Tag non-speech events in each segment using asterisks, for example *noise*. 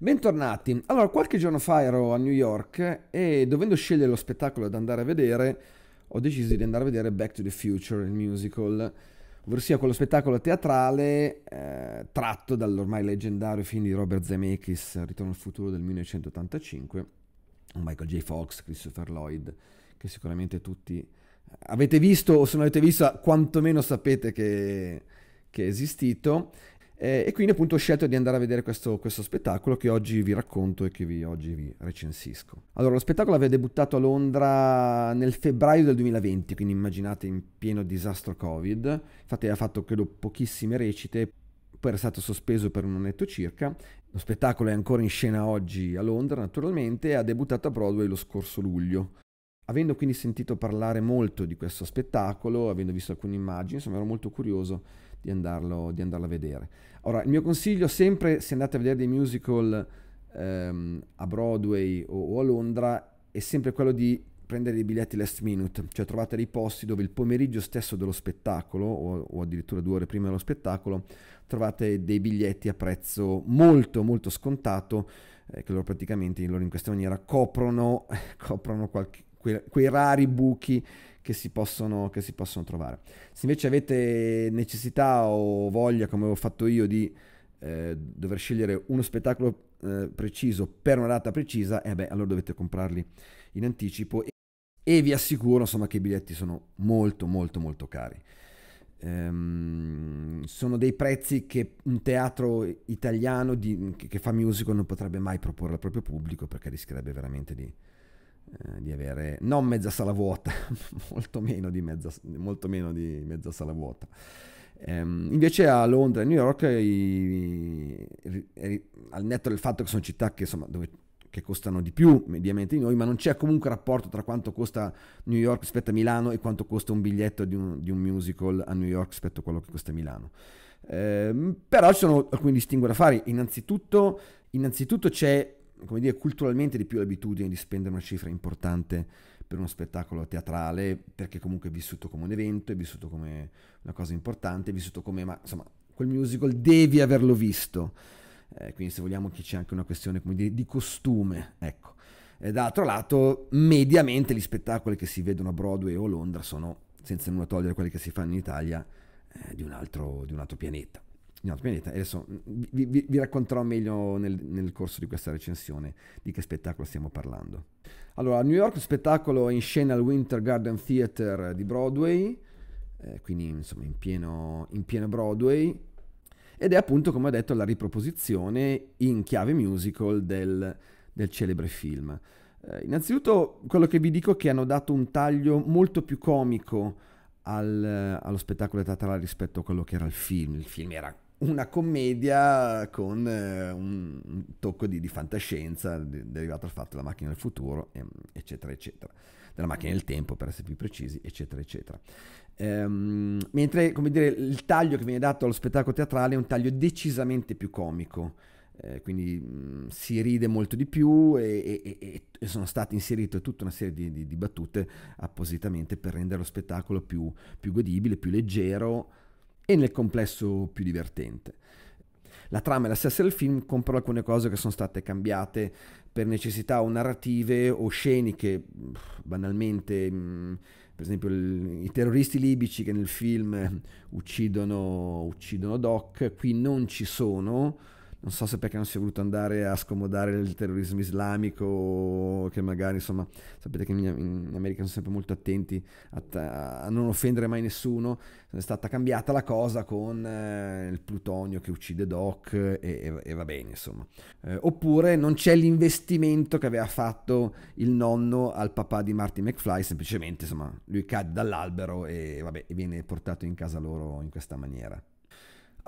Bentornati. Allora, qualche giorno fa ero a New York e dovendo scegliere lo spettacolo da andare a vedere, ho deciso di andare a vedere Back to the Future, il musical, ovvero quello spettacolo teatrale eh, tratto dall'ormai leggendario film di Robert Zemeckis, Ritorno al futuro del 1985, Michael J. Fox, Christopher Lloyd, che sicuramente tutti eh, avete visto o se non avete visto quantomeno sapete che, che è esistito eh, e quindi appunto ho scelto di andare a vedere questo, questo, spettacolo che oggi vi racconto e che vi, oggi vi recensisco. Allora, lo spettacolo aveva debuttato a Londra nel febbraio del 2020, quindi immaginate in pieno disastro Covid. Infatti aveva fatto, credo, pochissime recite, poi era stato sospeso per un annetto circa. Lo spettacolo è ancora in scena oggi a Londra, naturalmente, e ha debuttato a Broadway lo scorso luglio. Avendo quindi sentito parlare molto di questo spettacolo, avendo visto alcune immagini, insomma ero molto curioso di andarlo, di andarlo a vedere. Ora, il mio consiglio sempre, se andate a vedere dei musical ehm, a Broadway o, o, a Londra, è sempre quello di prendere dei biglietti last minute, cioè trovate dei posti dove il pomeriggio stesso dello spettacolo, o, o addirittura due ore prima dello spettacolo, trovate dei biglietti a prezzo molto molto scontato, eh, che loro praticamente loro in questa maniera coprono, *laughs* coprono qualche, quei, quei rari buchi che si, possono, che si possono trovare. Se invece avete necessità o voglia, come ho fatto io, di eh, dover scegliere uno spettacolo eh, preciso per una data precisa, eh beh, allora dovete comprarli in anticipo e, e vi assicuro insomma, che i biglietti sono molto molto molto cari. Um, sono dei prezzi che un teatro italiano di, che, che fa musical non potrebbe mai proporre al proprio pubblico perché rischierebbe veramente di, eh, di avere non mezza sala vuota, *laughs* molto meno di mezza, molto meno di mezza sala vuota. Ehm, invece a Londra e New York, i, i, i, al netto del fatto che sono città che, insomma, dove, che costano di più mediamente di noi, ma non c'è comunque rapporto tra quanto costa New York rispetto a Milano e quanto costa un biglietto di un, di un musical a New York rispetto a quello che costa a Milano. Eh, però ci sono alcuni distinguo da fare. Innanzitutto, innanzitutto c'è come dire, culturalmente di più l'abitudine di spendere una cifra importante per uno spettacolo teatrale, perché comunque è vissuto come un evento, è vissuto come una cosa importante, è vissuto come, ma insomma, quel musical devi averlo visto. Eh, quindi se vogliamo che c'è anche una questione come dire, di costume, ecco. E d'altro lato, mediamente gli spettacoli che si vedono a Broadway o a Londra sono, senza nulla togliere quelli che si fanno in Italia, eh, di, un altro, di un altro pianeta. No, pianeta. Adesso mm, vi, vi, vi racconterò meglio nel, nel, corso di questa recensione di che spettacolo stiamo parlando. Allora, a New York, spettacolo in scena al Winter Garden Theater di Broadway, eh, quindi insomma in pieno, in pieno Broadway, ed è appunto, come ho detto, la riproposizione in chiave musical del, del celebre film. Eh, innanzitutto, quello che vi dico è che hanno dato un taglio molto più comico allo spettacolo teatrale rispetto a quello che era il film. Il film era una commedia con eh, un, tocco di, di fantascienza di, derivato dal fatto della macchina del futuro, eccetera, eccetera, della macchina del tempo per essere più precisi, eccetera, eccetera. Ehm, mentre, come dire, il taglio che viene dato allo spettacolo teatrale è un taglio decisamente più comico. Eh, quindi mh, mm, si ride molto di più e, e, e, sono state inserite tutta una serie di, di, di battute appositamente per rendere lo spettacolo più, più godibile, più leggero e nel complesso più divertente. La trama è la stessa del film, con però alcune cose che sono state cambiate per necessità o narrative o sceniche, banalmente, mm, per esempio il, i terroristi libici che nel film eh, uccidono, uccidono Doc, qui non ci sono, non so se perché non si è voluto andare a scomodare il terrorismo islamico, che magari insomma, sapete che in America sono sempre molto attenti a, a non offendere mai nessuno, è stata cambiata la cosa con eh, il plutonio che uccide Doc e, e, e va bene insomma. Eh, oppure non c'è l'investimento che aveva fatto il nonno al papà di Marty McFly, semplicemente insomma lui cade dall'albero e vabbè, viene portato in casa loro in questa maniera.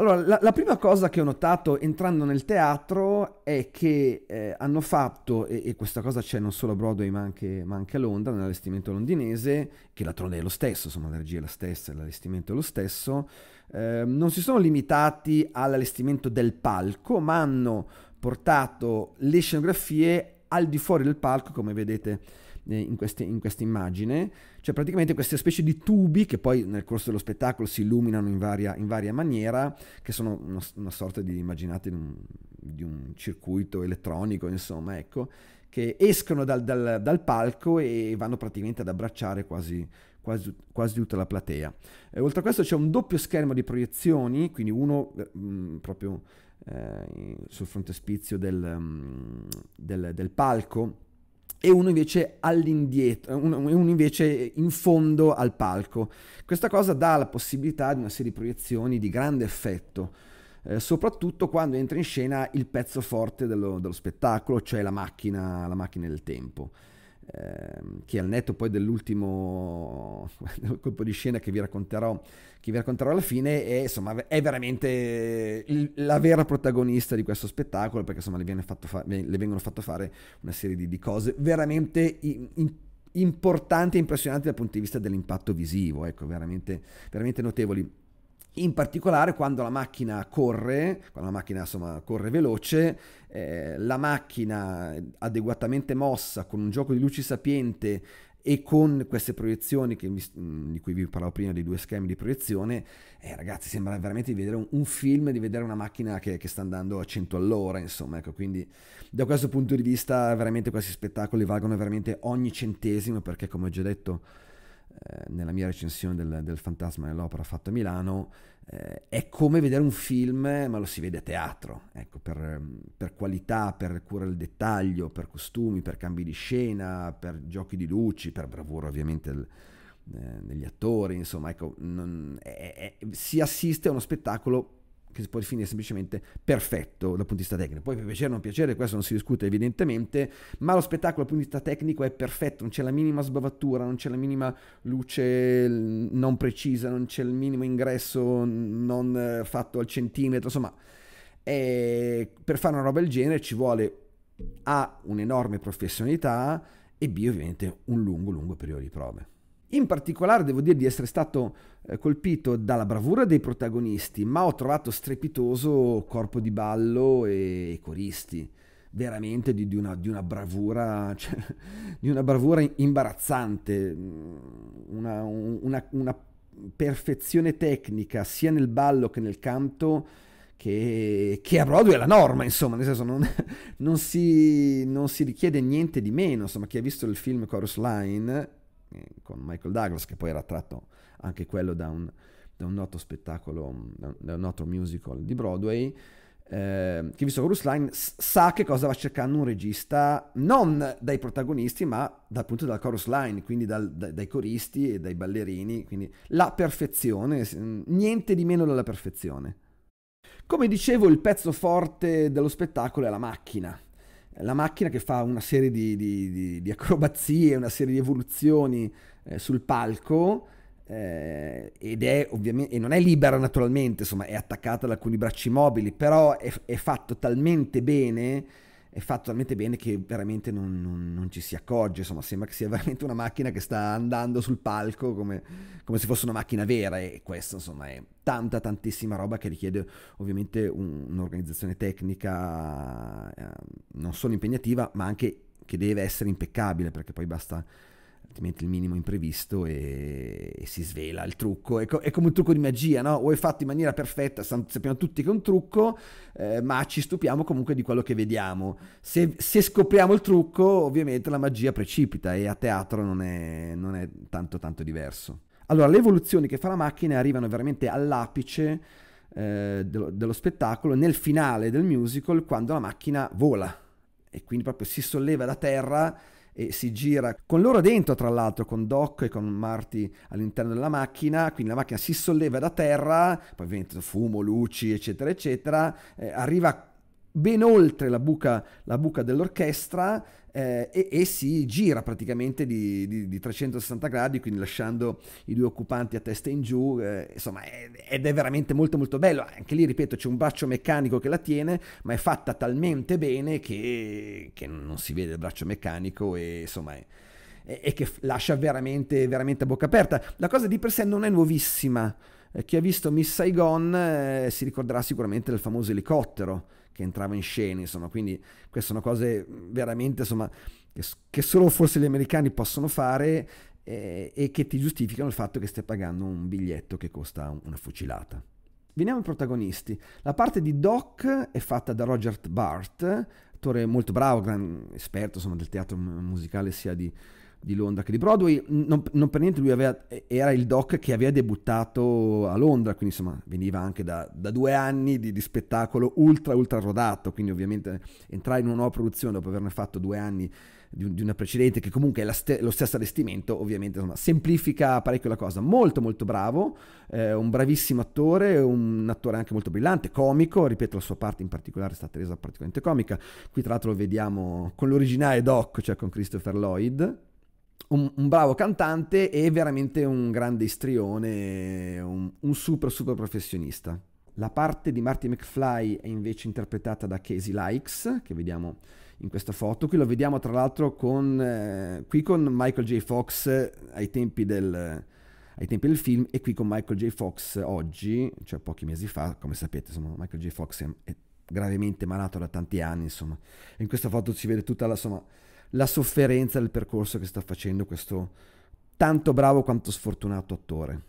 Allora, la, la, prima cosa che ho notato entrando nel teatro è che eh, hanno fatto, e, e, questa cosa c'è non solo a Broadway ma anche, ma anche a Londra, nell'allestimento londinese, che la tronda è lo stesso, insomma la regia è la stessa, l'allestimento è lo stesso, eh, non si sono limitati all'allestimento del palco, ma hanno portato le scenografie al di fuori del palco, come vedete eh, in, queste, in questa immagine, cioè praticamente queste specie di tubi che poi nel corso dello spettacolo si illuminano in varia, in varia maniera, che sono una, una sorta di, immaginate, un, di un circuito elettronico, insomma, ecco, che escono dal, dal, dal palco e vanno praticamente ad abbracciare quasi, Quasi, quasi, tutta la platea. Eh, oltre a questo c'è un doppio schermo di proiezioni, quindi uno eh, mh, proprio eh, sul frontespizio del, mh, del, del palco e uno invece all'indietro, uno invece in fondo al palco. Questa cosa dà la possibilità di una serie di proiezioni di grande effetto, eh, soprattutto quando entra in scena il pezzo forte dello, dello spettacolo, cioè la macchina, la macchina del tempo. Ehm, che al netto poi dell'ultimo colpo di scena che vi racconterò, che vi racconterò alla fine, è, insomma, è veramente il, la vera protagonista di questo spettacolo, perché insomma, le, viene fa- le, vengono fatto fare una serie di, di cose veramente in, in, importanti e impressionanti dal punto di vista dell'impatto visivo, ecco, veramente, veramente notevoli in particolare quando la macchina corre, quando la macchina insomma, corre veloce, eh, la macchina adeguatamente mossa con un gioco di luci sapiente e con queste proiezioni che, mm, di cui vi parlavo prima dei due schemi di proiezione eh, ragazzi sembra veramente di vedere un, un film di vedere una macchina che, che, sta andando a 100 all'ora insomma ecco quindi da questo punto di vista veramente questi spettacoli valgono veramente ogni centesimo perché come ho già detto eh, nella mia recensione del, del Fantasma nell'opera fatto a Milano, eh, è come vedere un film, ma lo si vede a teatro, ecco, per, per, qualità, per cura del dettaglio, per costumi, per cambi di scena, per giochi di luci, per bravura ovviamente del, eh, degli attori, insomma, ecco, non, è, è, si assiste a uno spettacolo che si può definire semplicemente perfetto dal punto di vista tecnico. Poi per piacere o non piacere, questo non si discute evidentemente, ma lo spettacolo dal punto di vista tecnico è perfetto, non c'è la minima sbavatura, non c'è la minima luce non precisa, non c'è il minimo ingresso non eh, fatto al centimetro, insomma, è... per fare una roba del genere ci vuole A, un'enorme professionalità e B, ovviamente, un lungo, lungo periodo di prove. In particolare devo dire di essere stato eh, colpito dalla bravura dei protagonisti, ma ho trovato strepitoso corpo di ballo e coristi veramente di, di, una, di, una, bravura, *laughs* cioè, di una bravura imbarazzante, mm, una, una, una, perfezione tecnica sia nel ballo che nel canto che, che a Broadway è la norma, insomma, nel senso non, *laughs* non, si, non si richiede niente di meno, insomma, chi ha visto il film Chorus Line eh, con Michael Douglas, che poi era tratto anche quello da un, da un noto spettacolo, mm, da un noto musical di Broadway. Eh, che visto che Line sa che cosa va cercando un regista, non dai protagonisti, ma dal punto della chorus line, quindi dal, dai, dai coristi e dai ballerini, quindi la perfezione, mm, niente di meno della perfezione. Come dicevo, il pezzo forte dello spettacolo è la macchina, la macchina che fa una serie di, di, di, di acrobazie, una serie di evoluzioni eh, sul palco eh, ed è ovviamente, e non è libera naturalmente, insomma è attaccata ad alcuni bracci mobili, però è, è fatto talmente bene è fatto talmente bene che veramente non, non, non, ci si accorge, insomma sembra che sia *laughs* veramente una macchina che sta andando sul palco come, come se fosse una macchina vera e questo insomma è tanta tantissima roba che richiede ovviamente un, un'organizzazione tecnica eh, non solo impegnativa ma anche che deve essere impeccabile perché poi basta ti metti il minimo imprevisto e, e si svela il trucco. È, co- è, come un trucco di magia, no? O è fatto in maniera perfetta, sappiamo tutti che è un trucco, eh, ma ci stupiamo comunque di quello che vediamo. Se, se, scopriamo il trucco, ovviamente la magia precipita e a teatro non è, non è tanto tanto diverso. Allora, le evoluzioni che fa la macchina arrivano veramente all'apice eh, dello, dello spettacolo, nel finale del musical, quando la macchina vola e quindi proprio si solleva da terra e si gira con loro dentro, tra l'altro, con Doc e con Marty all'interno della macchina, quindi la macchina si solleva da terra, poi ovviamente fumo, luci, eccetera, eccetera, eh, arriva ben oltre la buca, la buca dell'orchestra eh, e, e, si gira praticamente di, di, di, 360 gradi, quindi lasciando i due occupanti a testa in giù, eh, insomma, è, ed è veramente molto molto bello. Anche lì, ripeto, c'è un braccio meccanico che la tiene, ma è fatta talmente bene che, che non si vede il braccio meccanico e insomma... È, e che lascia veramente, veramente a bocca aperta. La cosa di per sé non è nuovissima, eh, chi ha visto Miss Saigon eh, si ricorderà sicuramente del famoso elicottero che entrava in scena, insomma, quindi queste sono cose veramente, insomma, che, che solo forse gli americani possono fare eh, e che ti giustificano il fatto che stai pagando un biglietto che costa una fucilata. Veniamo ai protagonisti. La parte di Doc è fatta da Roger Bart, attore molto bravo, gran esperto insomma, del teatro musicale sia di, di Londra che di Broadway. Non, non per niente lui aveva, era il doc che aveva debuttato a Londra, quindi insomma veniva anche da, da due anni di, di, spettacolo ultra ultra rodato, quindi ovviamente entrare in una nuova produzione dopo averne fatto due anni di, di una precedente che comunque è ste, lo stesso allestimento, ovviamente insomma, semplifica parecchio la cosa. Molto molto bravo, eh, un bravissimo attore, un attore anche molto brillante, comico, ripeto la sua parte in particolare è stata resa particolarmente comica, qui tra l'altro lo vediamo con l'originale doc, cioè con Christopher Lloyd un, un, bravo cantante e veramente un grande istrione, un, un super super professionista. La parte di Marty McFly è invece interpretata da Casey Likes, che vediamo in questa foto. Qui lo vediamo tra l'altro con, eh, qui con Michael J. Fox eh, ai tempi, del, ai tempi, del, film e qui con Michael J. Fox oggi, cioè pochi mesi fa, come sapete, insomma, Michael J. Fox è, è gravemente malato da tanti anni, insomma. In questa foto si vede tutta la, insomma, la sofferenza del percorso che sta facendo questo tanto bravo quanto sfortunato attore.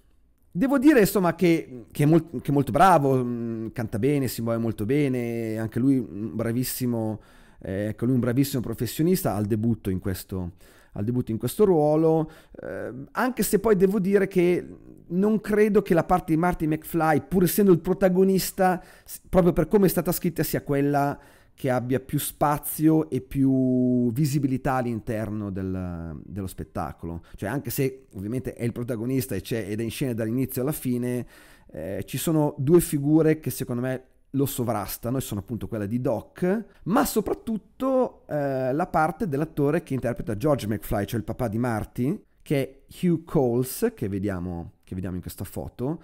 Devo dire insomma che, che, è, molt, che è, molto bravo, mm, canta bene, si muove molto bene, anche lui un bravissimo, eh, ecco, lui un bravissimo professionista al debutto in questo, al debutto in questo ruolo, eh, anche se poi devo dire che non credo che la parte di Marty McFly, pur essendo il protagonista, proprio per come è stata scritta, sia quella che abbia più spazio e più visibilità all'interno del, dello spettacolo. Cioè, anche se ovviamente è il protagonista ed è in scena dall'inizio alla fine, eh, ci sono due figure che secondo me lo sovrastano e sono appunto quella di Doc, ma soprattutto eh, la parte dell'attore che interpreta George McFly, cioè il papà di Marty, che è Hugh Coles, che vediamo, che vediamo in questa foto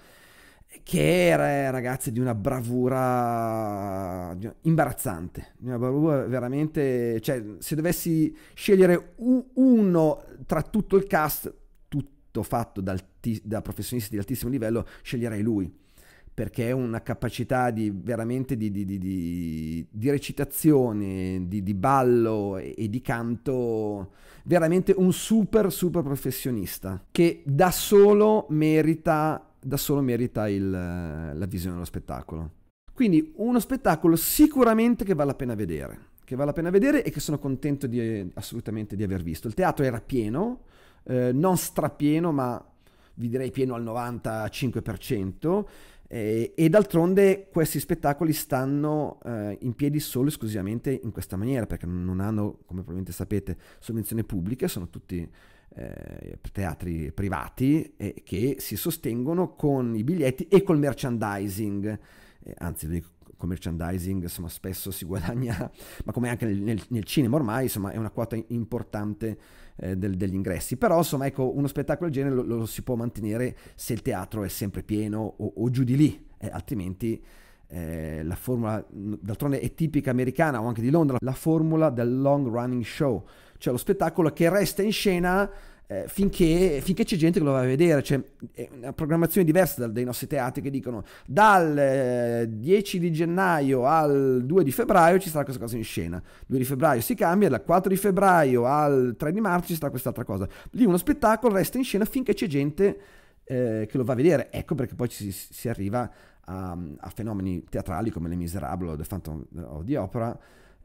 che era eh, ragazzi di una bravura imbarazzante, di una bravura veramente, cioè se dovessi scegliere uno tra tutto il cast, tutto fatto dal, da professionisti di altissimo livello, sceglierei lui, perché è una capacità di veramente di, di, di, di recitazione, di, ballo e, e di canto, veramente un super super professionista che da solo merita da solo merita il, la visione dello spettacolo. Quindi uno spettacolo sicuramente che vale la pena vedere, che vale la pena vedere e che sono contento di, assolutamente di aver visto. Il teatro era pieno, eh, non strapieno, ma vi direi pieno al 95%. Eh, e d'altronde questi spettacoli stanno eh, in piedi solo e esclusivamente in questa maniera, perché non hanno, come probabilmente sapete, sovvenzioni pubbliche, sono tutti eh, teatri privati eh, che si sostengono con i biglietti e col merchandising. Eh, anzi, con merchandising insomma, spesso si *laughs* guadagna, ma come anche nel, nel, cinema ormai, insomma, è una quota importante eh, del, degli ingressi. Però, insomma, ecco, uno spettacolo del genere lo, lo, si può mantenere se il teatro è sempre pieno o, o giù di lì, eh, altrimenti eh, la formula, d'altronde è tipica americana o anche di Londra, la formula del long running show, cioè lo spettacolo che resta in scena eh, finché, finché, c'è gente che lo va a vedere, cioè, è una programmazione diversa dai nostri teatri che dicono dal eh, 10 di gennaio al 2 di febbraio ci sarà questa cosa in scena, 2 di febbraio si cambia, dal 4 di febbraio al 3 di marzo ci sarà quest'altra cosa, lì uno spettacolo resta in scena finché c'è gente eh, che lo va a vedere, ecco perché poi ci, si arriva a, a fenomeni teatrali come Le Miserable o The Phantom of the Opera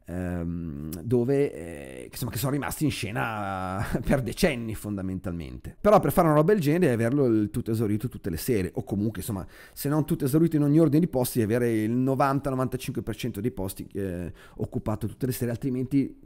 ehm, dove eh, insomma, che sono rimasti in scena *laughs* per decenni fondamentalmente. Però per fare una roba del genere e averlo tutto esaurito tutte le serie, o comunque insomma, se non tutto esaurito in ogni ordine di posti, avere il 90-95% dei posti eh, occupato tutte le serie, altrimenti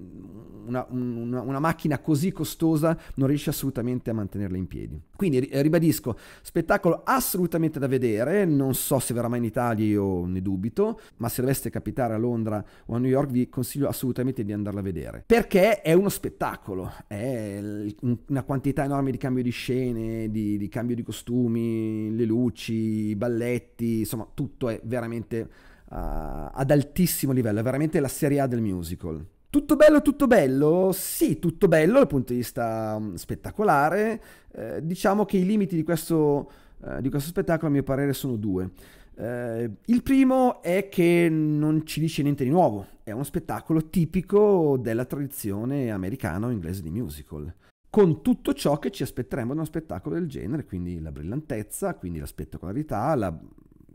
una, una, una macchina così costosa non riesce assolutamente a mantenerla in piedi. Quindi ribadisco, spettacolo assolutamente da vedere, non so se verrà mai in Italia, io ne dubito, ma se doveste capitare a Londra o a New York vi consiglio assolutamente di andarla a vedere, perché è uno spettacolo, è una quantità enorme di cambio di scene, di, di cambio di costumi, le luci, i balletti, insomma tutto è veramente uh, ad altissimo livello, è veramente la serie A del musical. Tutto bello, tutto bello? Sì, tutto bello dal punto di vista mm, spettacolare. Eh, diciamo che i limiti di questo, eh, di questo, spettacolo, a mio parere, sono due. Eh, il primo è che non ci dice niente di nuovo, è uno spettacolo tipico della tradizione americana o inglese di musical con tutto ciò che ci aspetteremmo da uno spettacolo del genere, quindi la brillantezza, quindi la spettacolarità, la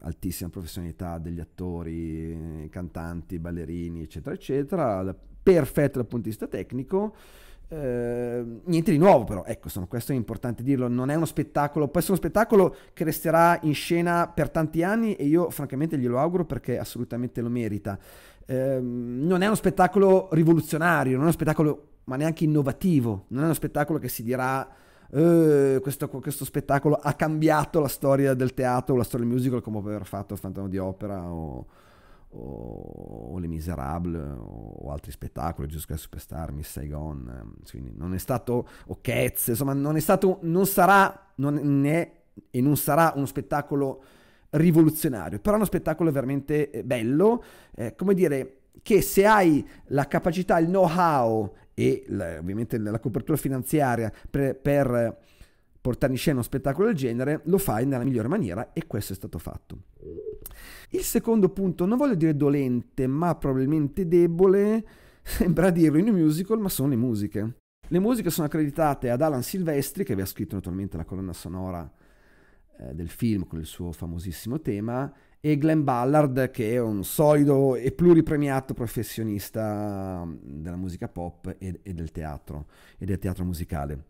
altissima professionalità degli attori, cantanti, ballerini, eccetera, eccetera, perfetto dal punto di vista tecnico. Eh, niente di nuovo però, ecco, sono, questo è importante dirlo, non è uno spettacolo, può essere uno spettacolo che resterà in scena per tanti anni e io francamente glielo auguro perché assolutamente lo merita. Eh, non è uno spettacolo rivoluzionario, non è uno spettacolo ma neanche innovativo, non è uno spettacolo che si dirà eh, questo, questo, spettacolo ha cambiato la storia del teatro, la storia del musical come aveva fatto il Fantasma di Opera o, o, o Le Miserables o, o altri spettacoli, Giusto Christ Superstar, Miss Saigon, ehm, quindi non è stato, o Cats, insomma non è stato, non sarà, non è e non sarà uno spettacolo rivoluzionario, però è uno spettacolo veramente eh, bello, eh, come dire che se hai la capacità, il know-how e ovviamente la copertura finanziaria per, per portare in scena uno spettacolo del genere, lo fai nella migliore maniera e questo è stato fatto. Il secondo punto, non voglio dire dolente, ma probabilmente debole, *laughs* sembra dirlo in un musical, ma sono le musiche. Le musiche sono accreditate ad Alan Silvestri, che aveva scritto naturalmente la colonna sonora eh, del film con il suo famosissimo tema, e Glenn Ballard che è un solido e pluripremiato professionista mm, della musica pop e, e del teatro e del teatro musicale.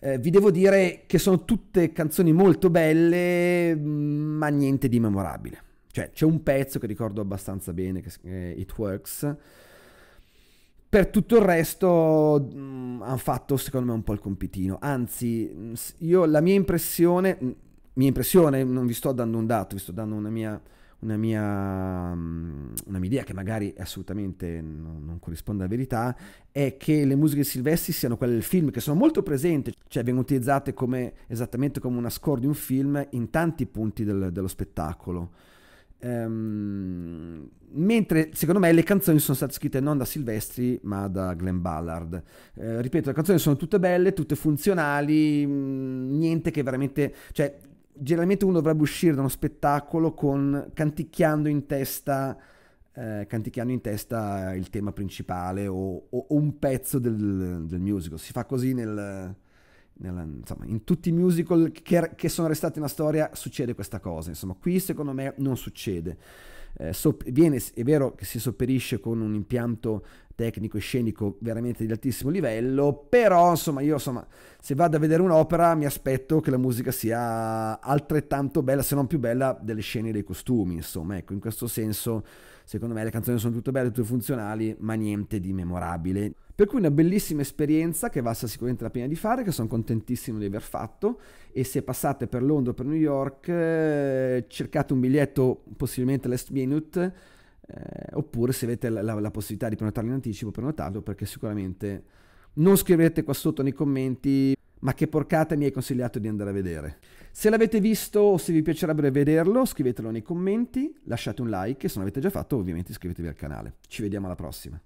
Eh, vi devo dire che sono tutte canzoni molto belle, mm, ma niente di memorabile. Cioè, c'è un pezzo che ricordo abbastanza bene, che è It Works. Per tutto il resto mm, hanno fatto, secondo me, un po' il compitino. Anzi, io la mia impressione, mia impressione, non vi sto dando un dato, vi sto dando una mia, una mia, mm, una mia idea che magari assolutamente non, non, corrisponde alla verità, è che le musiche di Silvestri siano quelle del film, che sono molto presenti, cioè vengono utilizzate come, esattamente come una score di un film in tanti punti del, dello spettacolo. Um, mentre secondo me le canzoni sono state scritte non da Silvestri ma da Glenn Ballard. Eh, ripeto, le canzoni sono tutte belle, tutte funzionali, mh, mm, niente che veramente... Cioè, generalmente uno dovrebbe uscire da uno spettacolo con, canticchiando in testa eh, canticchiando in testa il tema principale o, o, o un pezzo del, del, musical. Si fa così nel, nel, insomma, in tutti i musical che, che, sono restati nella storia succede questa cosa. Insomma, qui secondo me non succede. Eh, so, viene, è vero che si sopperisce con un impianto tecnico e scenico veramente di altissimo livello, però insomma io insomma se vado a vedere un'opera mi aspetto che la musica sia altrettanto bella, se non più bella, delle scene e dei costumi, insomma, ecco, in questo senso secondo me le canzoni sono tutte belle, tutte funzionali, ma niente di memorabile. Per cui una bellissima esperienza che valsa sicuramente la pena di fare, che sono contentissimo di aver fatto e se passate per Londra o per New York eh, cercate un biglietto possibilmente last minute eh, oppure se avete la, la, la, possibilità di prenotarlo in anticipo, prenotarlo perché sicuramente non scrivete qua sotto nei commenti ma che porcata mi hai consigliato di andare a vedere. Se l'avete visto o se vi piacerebbe vederlo, scrivetelo nei commenti, lasciate un like e se non l'avete già fatto ovviamente iscrivetevi al canale. Ci vediamo alla prossima.